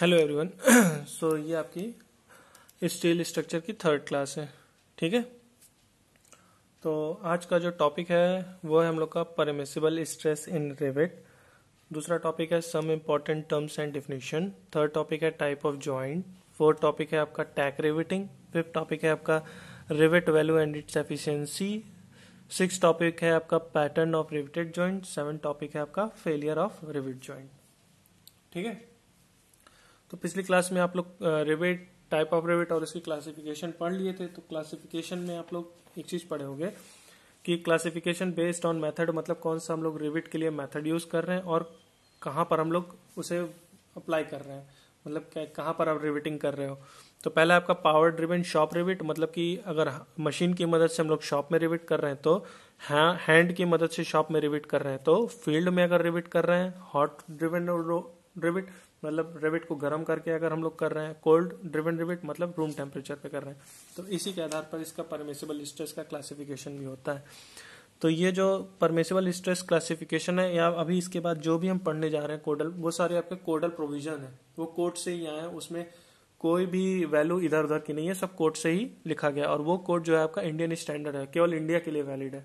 hello everyone so ये आपकी steel structure की थर्ड क्लास है ठीक है तो आज का जो टॉपिक है वो है हम लोग का परमिसिबल स्ट्रेस इन रिवेट दूसरा टॉपिक है some important terms and definition third topic है type of joint fourth topic है आपका टैक रिविटिंग फिफ्थ टॉपिक है आपका rivet value and its efficiency six topic है आपका pattern of riveted joint seven topic है आपका फेलियर ऑफ रिविट जॉइंट ठीक है तो पिछली क्लास में आप लोग रेबेट टाइप ऑफ रेबेट और इसकी क्लासिफिकेशन पढ़ लिए थे तो क्लासिफिकेशन में आप लोग एक चीज पढ़े होंगे कि क्लासिफिकेशन बेस्ड ऑन मेथड मतलब कौन सा हम लोग रिविट के लिए मेथड यूज कर रहे हैं और कहाँ पर हम लोग उसे अप्लाई कर रहे हैं मतलब कहाँ पर आप रिविटिंग कर रहे हो तो पहला आपका पावर ड्रिवन शॉप रिविट मतलब कि अगर मशीन की मदद से हम लोग शॉप में रिविट कर रहे हैं तो हैंड हाँ, की मदद से शॉप में रिविट कर रहे हैं तो फील्ड में अगर रिविट कर रहे हैं हॉट ड्रिवन रिविट मतलब रेबिट को गर्म करके अगर हम लोग कर रहे हैं कोल्ड ड्रिवन रिवेट मतलब रूम टेम्परेचर पे कर रहे हैं तो इसी के आधार पर इसका परमिसेबल स्ट्रेस का क्लासिफिकेशन भी होता है तो ये जो परमिसेबल स्ट्रेस क्लासिफिकेशन है या अभी इसके बाद जो भी हम पढ़ने जा रहे हैं कोडल वो सारे आपके कोडल प्रोविजन है वो कोर्ट से ही आए हैं उसमें कोई भी वैल्यू इधर उधर की नहीं है सब कोर्ट से ही लिखा गया और वो कोर्ट जो है आपका इंडियन स्टैंडर्ड है केवल इंडिया के लिए वैलिड है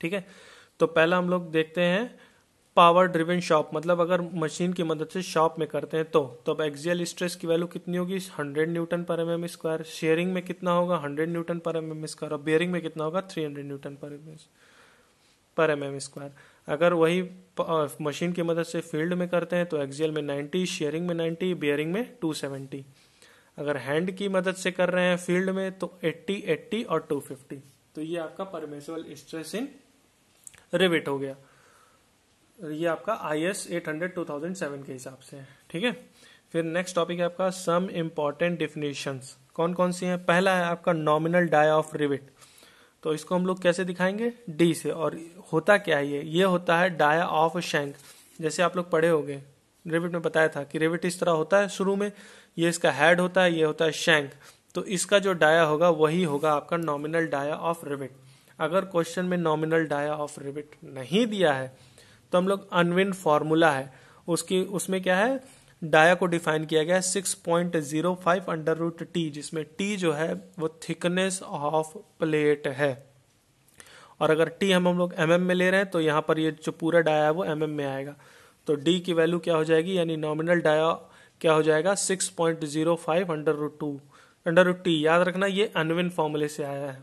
ठीक है तो पहला हम लोग देखते हैं पावर ड्रिवन शॉप मतलब अगर मशीन की मदद से शॉप में करते हैं तो तब एक्सियल स्ट्रेस की वैल्यू कितनी होगी 100 newton per M M square sharing में कितना होगा 100 newton per M M square और बेयरिंग में कितना होगा 300 न्यूटन पर एम पर एम एम स्क्वायर अगर वही मशीन की मदद से फील्ड में करते हैं तो एक्सियल में 90 शेयरिंग में 90 बेयरिंग में 270 अगर हैंड की मदद से कर रहे हैं फील्ड में तो 80 80 और 250 तो ये आपका परमेसिबल स्ट्रेस इन रिविट हो गया ये आपका I S eight hundred two thousand seven के हिसाब से है ठीक है फिर नेक्स्ट टॉपिक है आपका सम इम्पॉर्टेंट डिफिनेशन कौन कौन सी हैं पहला है आपका नॉमिनल डाई ऑफ रिविट तो इसको हम लोग कैसे दिखाएंगे डी से और होता क्या है ये ये होता है डाया ऑफ शैंक जैसे आप लोग पढ़े होंगे रिविट में बताया था कि रिविट इस तरह होता है शुरू में ये इसका हेड होता है ये होता है शैंक तो इसका जो डाया होगा वही होगा आपका नॉमिनल डाया ऑफ रिविट अगर क्वेश्चन में नॉमिनल डाया ऑफ रिविट नहीं दिया है तो हम लोग अनविन फॉर्मूला है उसकी उसमें क्या है डाया को डिफाइन किया गया है six point zero five under root T जिसमें टी जो है वो थिकनेस ऑफ प्लेट है और अगर टी हम हम लोग एम mm में ले रहे हैं तो यहाँ पर ये जो पूरा डाया है वो एम mm में आएगा तो डी की वैल्यू क्या हो जाएगी यानी नॉमिनल डाया क्या हो जाएगा six point zero five under root to under root T याद रखना ये अनविन फॉर्मूले से आया है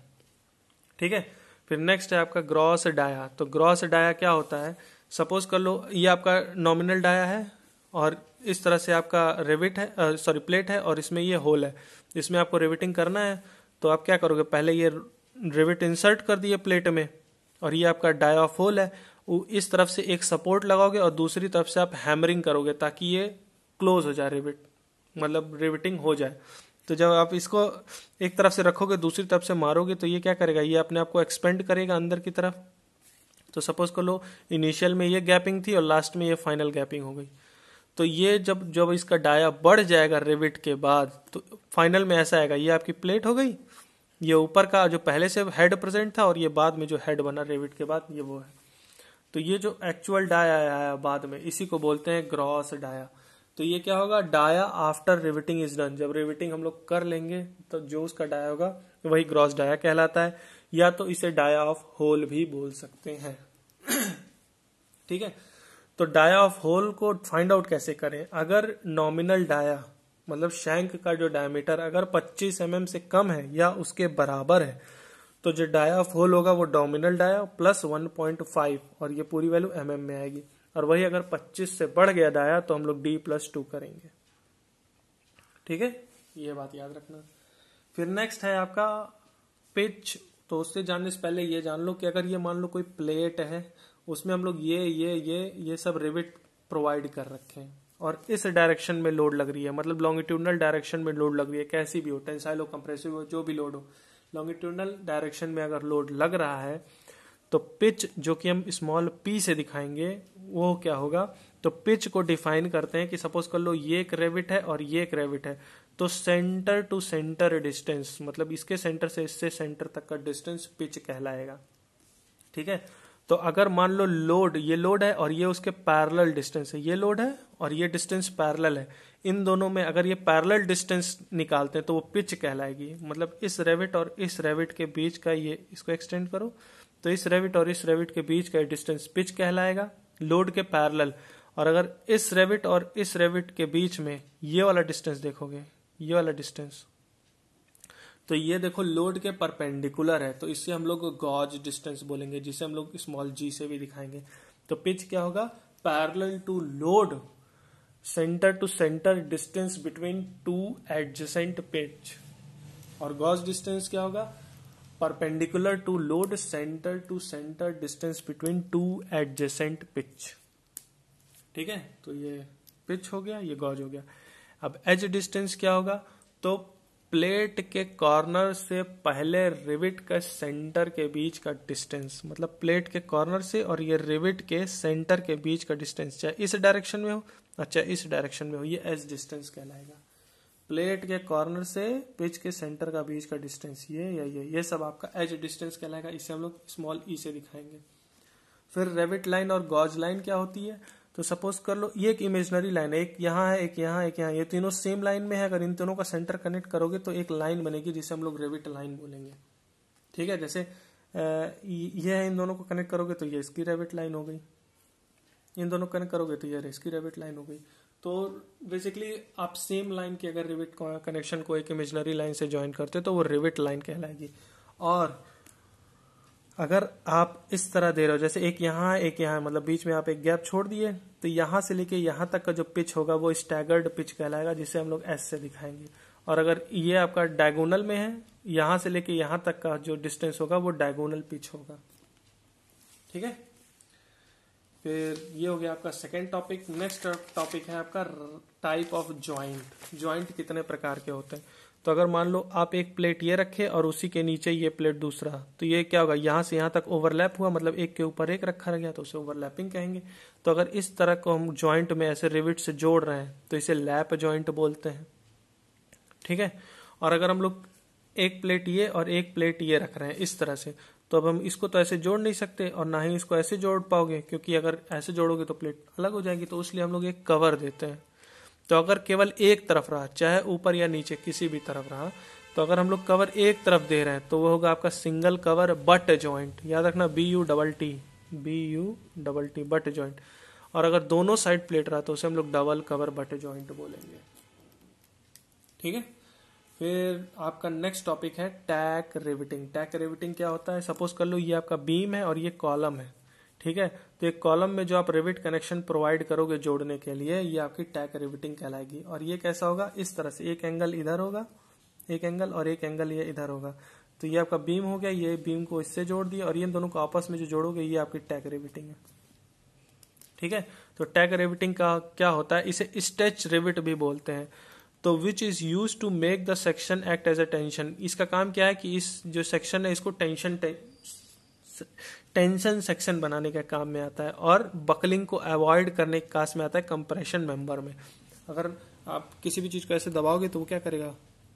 ठीक है फिर नेक्स्ट है आपका ग्रॉस डाया तो ग्रॉस डाया क्या होता है सपोज कर लो ये आपका नॉमिनल डाया है और इस तरह से आपका रेविट है सॉरी प्लेट है और इसमें ये होल है इसमें आपको रेविटिंग करना है तो आप क्या करोगे पहले ये रिविट इंसर्ट कर दिए प्लेट में और ये आपका डाई ऑफ होल है वो इस तरफ से एक सपोर्ट लगाओगे और दूसरी तरफ से आप हैमरिंग करोगे ताकि ये क्लोज हो जाए रिविट मतलब रिविटिंग हो जाए तो जब आप इसको एक तरफ से रखोगे दूसरी तरफ से मारोगे तो ये क्या करेगा ये अपने आपको एक्सपेंड करेगा अंदर की तरफ तो सपोज कर लो इनिशियल में ये गैपिंग थी और लास्ट में ये फाइनल गैपिंग हो गई तो ये जब जब इसका डाया बढ़ जाएगा रिविट के बाद तो फाइनल में ऐसा आएगा ये आपकी प्लेट हो गई ये ऊपर का जो पहले से हेड प्रेजेंट था और ये बाद में जो हेड बना रेविट के बाद ये वो है तो ये जो एक्चुअल डाया आया बाद में इसी को बोलते हैं ग्रॉस डाया तो ये क्या होगा dia after riveting is done जब रिविटिंग हम लोग कर लेंगे तो जो उसका डाया होगा वही ग्रॉस डाया कहलाता है या तो इसे डाया ऑफ होल भी बोल सकते हैं ठीक है तो डाया ऑफ होल को फाइंड आउट कैसे करें अगर नॉमिनल डाया मतलब शैंक का जो डायमीटर अगर 25 एम mm से कम है या उसके बराबर है तो जो डाया ऑफ होल होगा वो डोमिनल डाया प्लस 1.5 और ये पूरी वैल्यू एम mm में आएगी और वही अगर 25 से बढ़ गया डाया तो हम लोग डी प्लस टू करेंगे ठीक है ये बात याद रखना फिर नेक्स्ट है आपका पिच तो उससे जानने से पहले ये जान लो कि अगर ये मान लो कोई प्लेट है उसमें हम लोग ये ये ये ये सब रिविट प्रोवाइड कर रखे हैं और इस डायरेक्शन में लोड लग रही है मतलब लॉन्गिट्यूडनल डायरेक्शन में लोड लग रही है कैसी भी हो टेंसाइल हो कंप्रेसिव हो जो भी लोड हो लॉन्गिट्यूडनल डायरेक्शन में अगर लोड लग रहा है तो पिच जो कि हम स्मॉल पी से दिखाएंगे वो क्या होगा तो पिच को डिफाइन करते हैं कि सपोज कर लो ये एक रेविट है और ये एक रेविट है तो सेंटर टू सेंटर डिस्टेंस मतलब इसके सेंटर से इससे सेंटर तक का डिस्टेंस पिच कहलाएगा ठीक है तो अगर मान लो लोड ये लोड है और ये उसके पैरल डिस्टेंस है ये लोड है और ये डिस्टेंस पैरल है इन दोनों में अगर ये पैरल डिस्टेंस निकालते हैं तो वो पिच कहलाएगी मतलब इस रेविट और इस रेविट के बीच का ये इसको एक्सटेंड करो तो इस रेविट और इस रेविट के बीच का डिस्टेंस पिच कहलाएगा लोड के पैरल और अगर इस रेविट और इस रेविट के बीच में ये वाला डिस्टेंस देखोगे ये वाला डिस्टेंस तो ये देखो लोड के परपेंडिकुलर है तो इससे हम लोग गॉज डिस्टेंस बोलेंगे जिसे हम लोग स्मॉल जी से भी दिखाएंगे तो पिच क्या होगा parallel to load centre to centre distance between two adjacent pitch और गॉज डिस्टेंस क्या होगा perpendicular to load centre to centre distance between two adjacent pitch ठीक है तो ये पिच हो गया ये गॉज हो गया अब एज डिस्टेंस क्या होगा तो प्लेट के कॉर्नर से पहले रिविट का सेंटर के बीच का डिस्टेंस मतलब प्लेट के कॉर्नर से और ये रिविट के सेंटर के बीच का डिस्टेंस चाहे इस डायरेक्शन में हो अच्छा इस डायरेक्शन में हो ये एज डिस्टेंस कहलाएगा प्लेट के कॉर्नर से पिच के सेंटर का बीच का डिस्टेंस ये या ये ये सब आपका एज डिस्टेंस कहलाएगा इसे हम लोग स्मॉल ई e से दिखाएंगे फिर रेविट लाइन और गॉज लाइन क्या होती है तो सपोज कर लो ये एक इमेजनरी लाइन है एक यहाँ है एक यहाँ एक यहाँ ये तीनों सेम लाइन में है अगर इन तीनों का सेंटर कनेक्ट करोगे तो एक लाइन बनेगी जिसे हम लोग रेविट लाइन बोलेंगे ठीक है जैसे ये है इन दोनों को कनेक्ट करोगे तो ये इसकी रेविट लाइन हो गई इन दोनों कनेक्ट करोगे तो ये इसकी रेविट लाइन हो गई तो बेसिकली आप सेम लाइन की अगर रिविट कनेक्शन को एक इमेजनरी लाइन से ज्वाइन करते हो तो वो रिविट लाइन कहलाएगी और अगर आप इस तरह दे रहे हो जैसे एक यहाँ एक यहाँ मतलब बीच में आप एक गैप छोड़ दिए तो यहां से लेके यहां तक का जो पिच होगा वो स्टैगर्ड पिच कहलाएगा जिसे हम लोग एस से दिखाएंगे और अगर ये आपका डायगोनल में है यहां से लेके यहां तक का जो डिस्टेंस होगा वो डायगोनल पिच होगा ठीक है फिर ये हो गया आपका सेकेंड टॉपिक नेक्स्ट टॉपिक है आपका टाइप ऑफ ज्वाइंट ज्वाइंट कितने प्रकार के होते हैं तो अगर मान लो आप एक प्लेट ये रखे और उसी के नीचे ये प्लेट दूसरा तो ये क्या होगा यहाँ से यहाँ तक ओवरलैप हुआ मतलब एक के ऊपर एक रखा गया तो उसे ओवरलैपिंग कहेंगे तो अगर इस तरह को हम ज्वाइंट में ऐसे रिविट से जोड़ रहे हैं तो इसे लैप ज्वाइंट बोलते हैं ठीक है और अगर हम लोग एक प्लेट ये और एक प्लेट ये रख रहे हैं इस तरह से तो अब हम इसको तो ऐसे जोड़ नहीं सकते और ना ही इसको ऐसे जोड़ पाओगे क्योंकि अगर ऐसे जोड़ोगे तो प्लेट अलग हो जाएगी तो इसलिए हम लोग एक कवर देते हैं तो अगर केवल एक तरफ रहा चाहे ऊपर या नीचे किसी भी तरफ रहा तो अगर हम लोग कवर एक तरफ दे रहे हैं तो वो होगा आपका सिंगल कवर बट ज्वाइंट याद रखना B U double T B U double T butt joint और अगर दोनों साइड प्लेट रहा तो उसे हम लोग डबल कवर बट ज्वाइंट बोलेंगे ठीक है फिर आपका नेक्स्ट टॉपिक है टैक रिविटिंग टैक रिविटिंग क्या होता है सपोज कर लो ये आपका बीम है और ये कॉलम है ठीक है तो एक कॉलम में जो आप रिविट कनेक्शन प्रोवाइड करोगे जोड़ने के लिए ये आपकी टैक रिविटिंग कहलाएगी और ये कैसा होगा इस तरह से एक एंगल इधर होगा एक एंगल और एक एंगल ये इधर होगा तो ये आपका बीम हो गया ये बीम को इससे जोड़ दिया और ये दोनों को आपस में जो जोड़ोगे ये आपकी टैक रिविटिंग है ठीक है तो टैग रिविटिंग का क्या होता है इसे स्टेच रिविट भी बोलते हैं तो which is use to make the section act as a tension इसका काम क्या है कि इस जो सेक्शन है इसको टेंशन टेंशन सेक्शन बनाने के काम में आता है और बकलिंग को अवॉइड करने के कास में आता है कंप्रेशन मेंबर में अगर आप किसी भी चीज़ को ऐसे दबाओगे तो वो क्या करेगा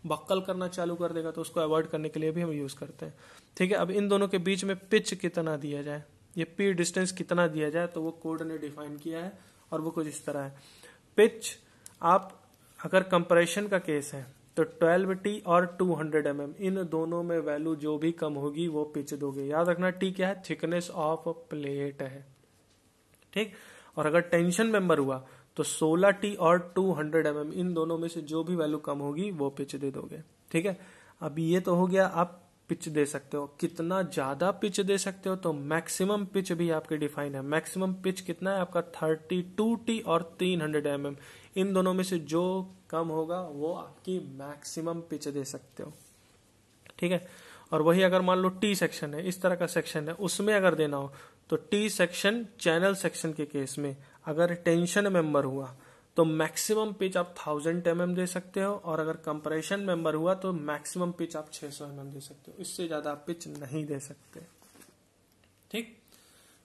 बक्कल करना चालू कर देगा तो उसको अवॉइड करने के लिए भी हम यूज़ करते हैं ठीक है अब इन दोनों के बीच में पिच कितना दिया जाए ये पी डिस्टेंस कितना दिया जाए तो वो कोड ने डिफाइन किया है और वो कुछ इस तरह है पिच आप अगर कंप्रेशन का केस है तो 12t और 200 mm इन दोनों में वैल्यू जो भी कम होगी वो पिच दोगे याद रखना टी क्या है थिकनेस ऑफ प्लेट है ठीक और अगर टेंशन मेंबर हुआ तो 16t और 200 mm इन दोनों में से जो भी वैल्यू कम होगी वो पिच दे दोगे ठीक है अब ये तो हो गया आप पिच दे सकते हो कितना ज्यादा पिच दे सकते हो तो मैक्सिमम पिच भी आपके डिफाइन है मैक्सिमम पिच कितना है आपका थर्टी टू टी और तीन एम एम इन दोनों में से जो कम होगा वो आपकी मैक्सिमम पिच दे सकते हो ठीक है और वही अगर मान लो टी सेक्शन है इस तरह का सेक्शन है उसमें अगर देना हो तो टी सेक्शन चैनल सेक्शन के केस में अगर टेंशन मेंबर हुआ तो मैक्सिमम पिच आप थाउजेंड एम दे सकते हो और अगर कंप्रेशन मेंबर हुआ तो मैक्सिमम पिच आप छह सौ एम दे सकते हो इससे ज्यादा आप पिच नहीं दे सकते ठीक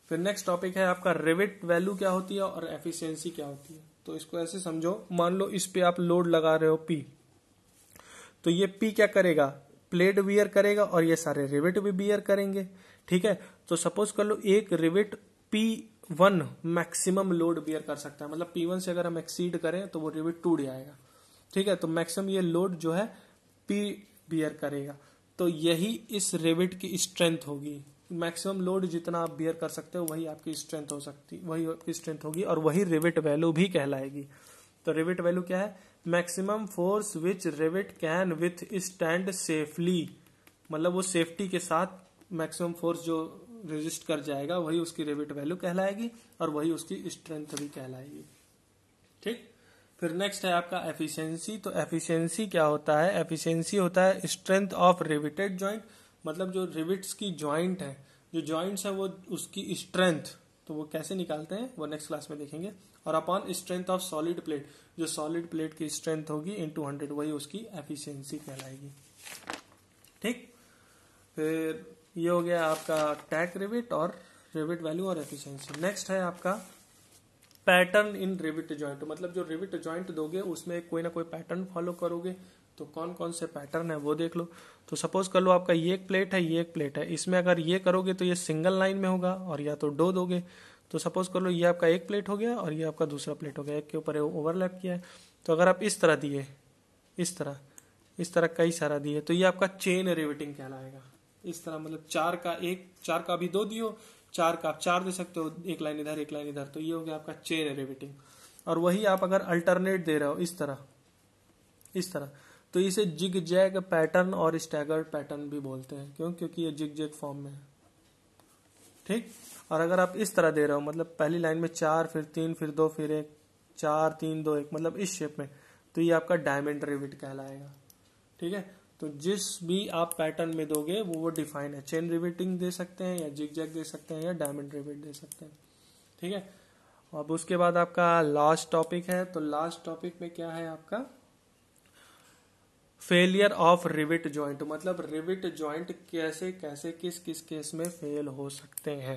फिर नेक्स्ट टॉपिक है आपका रिविट वैल्यू क्या होती है और एफिशिएंसी क्या होती है तो इसको ऐसे समझो मान लो इस पे आप लोड लगा रहे हो पी तो ये पी क्या करेगा प्लेट बियर करेगा और ये सारे रिवेट भी बियर करेंगे ठीक है तो सपोज कर लो एक rivet P one maximum load bear कर सकता है मतलब पी वन से अगर हम एक्सीड करें तो वो रिवेट टूट जाएगा ठीक है तो मैक्सिमम ये लोड जो है पी बियर करेगा तो यही इस रिवेट की स्ट्रेंथ होगी मैक्सिमम लोड जितना आप बियर कर सकते हो वही आपकी स्ट्रेंथ हो सकती वही आपकी स्ट्रेंथ होगी और वही रिविट वैल्यू भी कहलाएगी तो रिविट वैल्यू क्या है maximum force which rivet can withstand safely मतलब वो सेफ्टी के साथ मैक्सिमम फोर्स जो रेजिस्ट कर जाएगा वही उसकी रेबिट वैल्यू कहलाएगी और वही उसकी स्ट्रेंथ भी कहलाएगी ठीक फिर नेक्स्ट है आपका एफिशिएंसी तो एफिशिएंसी क्या होता है एफिशिएंसी होता है स्ट्रेंथ ऑफ रिविटेड जॉइंट मतलब जो रिविट्स की ज्वाइंट है जो ज्वाइंट है वो उसकी स्ट्रेंथ तो वो कैसे निकालते हैं वो नेक्स्ट क्लास में देखेंगे और upon strength of solid plate जो सॉलिड प्लेट की स्ट्रेंथ होगी इन टू हंड्रेड वही उसकी एफिशिएंसी कहलाएगी ठीक फिर ये हो गया आपका टैक रिविट और रिविट वैल्यू और एफिशिएंसी नेक्स्ट है आपका पैटर्न इन रिविट ज्वाइंट मतलब जो रिविट ज्वाइंट दोगे उसमें कोई ना कोई पैटर्न फॉलो करोगे तो कौन कौन से पैटर्न है वो देख लो तो सपोज कर लो आपका ये एक प्लेट है ये एक प्लेट है इसमें अगर ये करोगे तो ये सिंगल लाइन में होगा और या तो डो दोगे तो सपोज कर लो ये आपका एक प्लेट हो गया और ये आपका दूसरा प्लेट हो गया एक के ऊपर ओवरलैप किया है तो अगर आप इस तरह दिए इस तरह इस तरह कई सारा दिए तो ये आपका चेन रिवेटिंग कहलाएगा इस तरह मतलब चार का एक चार का भी दो दियो चार का आप चार दे सकते हो एक लाइन इधर एक लाइन इधर तो ये हो गया आपका चेन रिवेटिंग और वही आप अगर अल्टरनेट दे रहे हो इस तरह इस तरह तो इसे जिग जैग पैटर्न और स्टैगर्ड पैटर्न भी बोलते हैं क्यों क्योंकि ये जिग जैग फॉर्म में है ठीक और अगर आप इस तरह दे रहे हो मतलब पहली लाइन में चार फिर तीन फिर दो फिर एक चार तीन दो एक मतलब इस शेप में तो ये आपका डायमंड रिविट कहलाएगा ठीक है तो जिस भी आप पैटर्न में दोगे वो वो डिफाइन है चेन रिविटिंग दे सकते हैं या जिग जैग दे सकते हैं या डायमंड रिविट दे सकते हैं ठीक है अब उसके बाद आपका लास्ट टॉपिक है तो लास्ट टॉपिक में क्या है आपका फेलियर ऑफ रिविट जॉइंट मतलब रिविट जॉइंट कैसे कैसे किस किस केस में फेल हो सकते हैं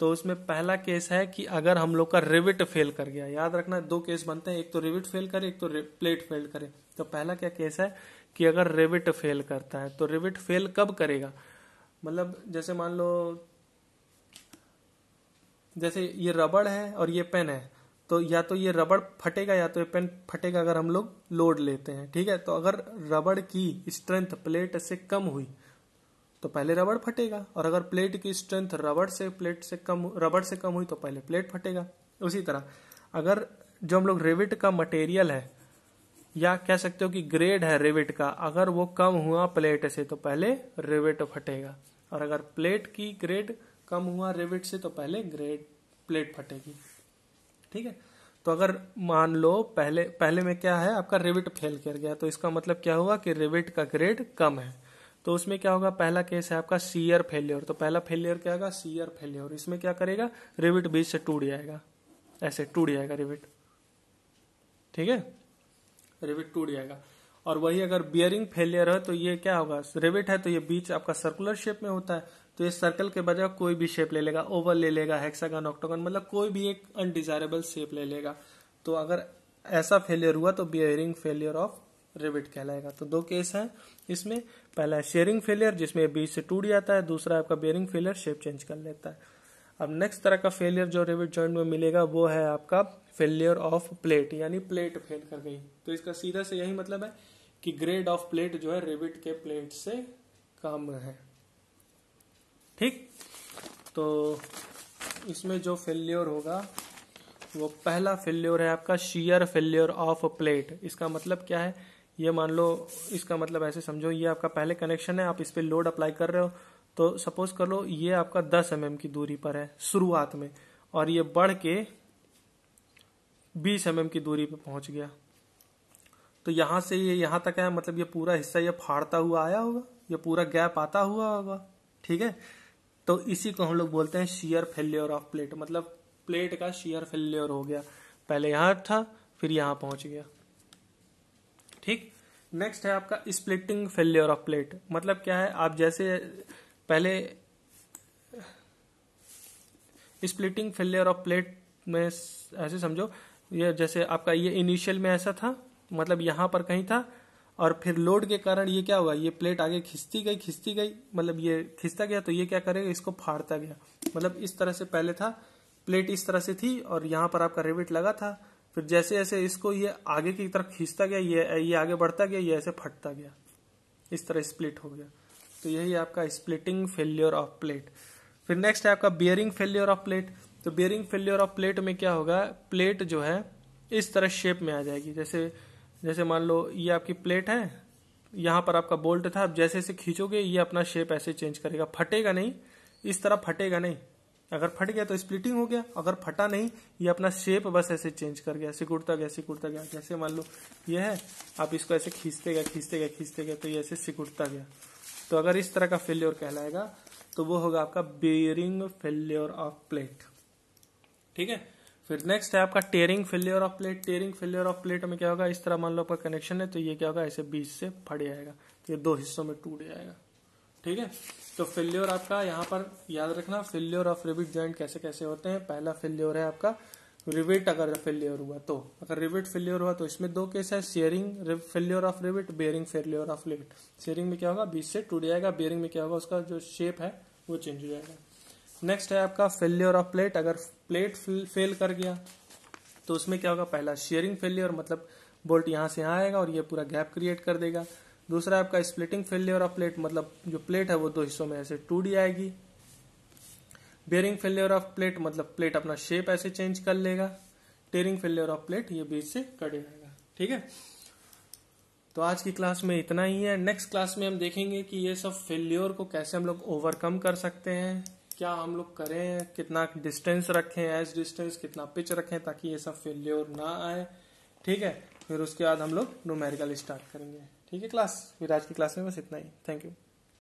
तो उसमें पहला केस है कि अगर हम लोग का रिविट फेल कर गया याद रखना दो केस बनते हैं एक तो रिविट फेल करे एक तो प्लेट फेल करे तो पहला क्या केस है कि अगर रिविट फेल करता है तो रिविट फेल कब करेगा मतलब जैसे मान लो जैसे ये रबड़ है और ये पेन है तो या तो ये रबड़ फटेगा या तो ये पेन फटेगा अगर हम लोग लोड लेते हैं ठीक है तो अगर रबड़ की स्ट्रेंथ प्लेट से कम हुई तो पहले रबड़ फटेगा और अगर प्लेट की स्ट्रेंथ रबड़ से प्लेट से कम रबड़ से कम हुई तो पहले प्लेट फटेगा उसी तरह अगर जो हम लोग रेविट का मटेरियल है या कह सकते हो कि ग्रेड है रेविट का अगर वो कम हुआ प्लेट से तो पहले रेविट फटेगा और अगर प्लेट की ग्रेड कम हुआ रेविट से तो पहले ग्रेड प्लेट फटेगी ठीक है तो अगर मान लो पहले पहले में क्या है आपका रिविट फेल कर गया तो इसका मतलब क्या हुआ कि रिविट का ग्रेड कम है तो उसमें क्या होगा पहला केस है आपका सीयर फेल्योर तो पहला फेल्योर क्या होगा सीयर फेल्योर इसमें क्या करेगा रिविट बीच से टूट जाएगा ऐसे टूट जाएगा रिविट ठीक है रिविट टूट जाएगा और वही अगर बियरिंग फेलियर है तो ये क्या होगा रिविट है तो ये बीच आपका सर्कुलर शेप में होता है तो ये सर्कल के बजाय कोई भी शेप ले लेगा ओवल ले लेगा हेक्सागन ऑक्टोगन मतलब कोई भी एक अनडिजायरेबल शेप ले लेगा तो अगर ऐसा फेलियर हुआ तो बियरिंग फेलियर ऑफ रिविट कहलाएगा तो दो केस हैं इसमें पहला है शेयरिंग फेलियर जिसमें बीच से टूट जाता है दूसरा आपका बियरिंग फेलियर शेप चेंज कर लेता है अब नेक्स्ट तरह का फेलियर जो रिविट जॉइंट में मिलेगा वो है आपका फेलियर ऑफ प्लेट यानी प्लेट फेल कर गई तो इसका सीधा से यही मतलब है कि ग्रेड ऑफ प्लेट जो है रिविट के प्लेट से कम है ठीक तो इसमें जो फेल्योर होगा वो पहला फेल्योर है आपका शीयर फेल्योर ऑफ प्लेट इसका मतलब क्या है ये मान लो इसका मतलब ऐसे समझो ये आपका पहले कनेक्शन है आप इस पर लोड अप्लाई कर रहे हो तो सपोज कर लो ये आपका 10 एम mm की दूरी पर है शुरुआत में और ये बढ़ के 20 एम mm की दूरी पर पहुंच गया तो यहां से ये यहां तक है मतलब ये पूरा हिस्सा ये फाड़ता हुआ आया होगा ये पूरा गैप आता हुआ होगा ठीक है तो इसी को हम लोग बोलते हैं शीयर फेल्योर ऑफ प्लेट मतलब प्लेट का शीयर फेल्योर हो गया पहले यहां था फिर यहां पहुंच गया ठीक नेक्स्ट है आपका स्प्लिटिंग फेल्योर ऑफ प्लेट मतलब क्या है आप जैसे पहले स्प्लिटिंग फेल्योर ऑफ प्लेट में ऐसे समझो ये जैसे आपका ये इनिशियल में ऐसा था मतलब यहां पर कहीं था और फिर लोड के कारण ये क्या हुआ ये प्लेट आगे खिंचती गई खिंचती गई मतलब ये खिंचता गया तो ये क्या करेगा इसको फाड़ता गया मतलब इस तरह से पहले था प्लेट इस तरह से थी और यहाँ पर आपका रिविट लगा था फिर जैसे जैसे इसको ये आगे की तरफ खींचता गया ये ये आगे बढ़ता गया ये ऐसे फटता गया इस तरह स्प्लिट हो गया तो यही आपका स्प्लिटिंग फेल्योर ऑफ प्लेट फिर नेक्स्ट है आपका बियरिंग फेल्योर ऑफ प्लेट तो बियरिंग फेल्योर ऑफ प्लेट में क्या होगा प्लेट जो है इस तरह शेप में आ जाएगी जैसे जैसे मान लो ये आपकी प्लेट है यहां पर आपका बोल्ट था अब जैसे इसे खींचोगे ये अपना शेप ऐसे चेंज करेगा फटेगा नहीं इस तरह फटेगा नहीं अगर फट गया तो स्प्लिटिंग हो गया अगर फटा नहीं ये अपना शेप बस ऐसे चेंज कर गया सिकुड़ता गया सिकुड़ता गया जैसे मान लो ये है आप इसको ऐसे खींचते गए खींचते गए खींचते गए तो ये ऐसे सिकुड़ता गया तो अगर इस तरह का फेल्योर कहलाएगा तो वो होगा आपका बेयरिंग फेल्योर ऑफ प्लेट ठीक है फिर नेक्स्ट है आपका tearing failure of plate tearing failure of plate में क्या होगा इस तरह मान लो आपका कनेक्शन है तो ये क्या होगा ऐसे बीच से फट जाएगा तो ये दो हिस्सों में टूट जाएगा ठीक है तो फेल्योर आपका यहाँ पर याद रखना फेल्योर ऑफ रिविट ज्वाइंट कैसे कैसे होते हैं पहला फेल्योर है आपका रिविट अगर फेल्योर हुआ तो अगर रिविट फेल्योर हुआ तो इसमें दो केस है shearing failure of rivet bearing failure of rivet shearing में क्या होगा बीच से टूट जाएगा बेयरिंग में क्या होगा उसका जो शेप है वो चेंज हो जाएगा नेक्स्ट है आपका फेल्योर ऑफ प्लेट अगर प्लेट फेल कर गया तो उसमें क्या होगा पहला शेयरिंग फेल्योर मतलब बोल्ट यहां से यहां आएगा और ये पूरा गैप क्रिएट कर देगा दूसरा आपका स्प्लिटिंग फेल्योर ऑफ प्लेट मतलब जो प्लेट है वो दो हिस्सों में ऐसे टू आएगी बेरिंग फेल्योर ऑफ प्लेट मतलब प्लेट अपना शेप ऐसे चेंज कर लेगा टेरिंग फेल्योर ऑफ प्लेट ये बीच से कट जाएगा ठीक है तो आज की क्लास में इतना ही है नेक्स्ट क्लास में हम देखेंगे कि ये सब फेल्योर को कैसे हम लोग ओवरकम कर सकते हैं क्या हम लोग करें कितना डिस्टेंस रखें एज डिस्टेंस कितना पिच रखें ताकि ये सब फेल्योर ना आए ठीक है फिर उसके बाद हम लोग नोमेरिकल स्टार्ट करेंगे ठीक है क्लास फिर आज की क्लास में बस इतना ही थैंक यू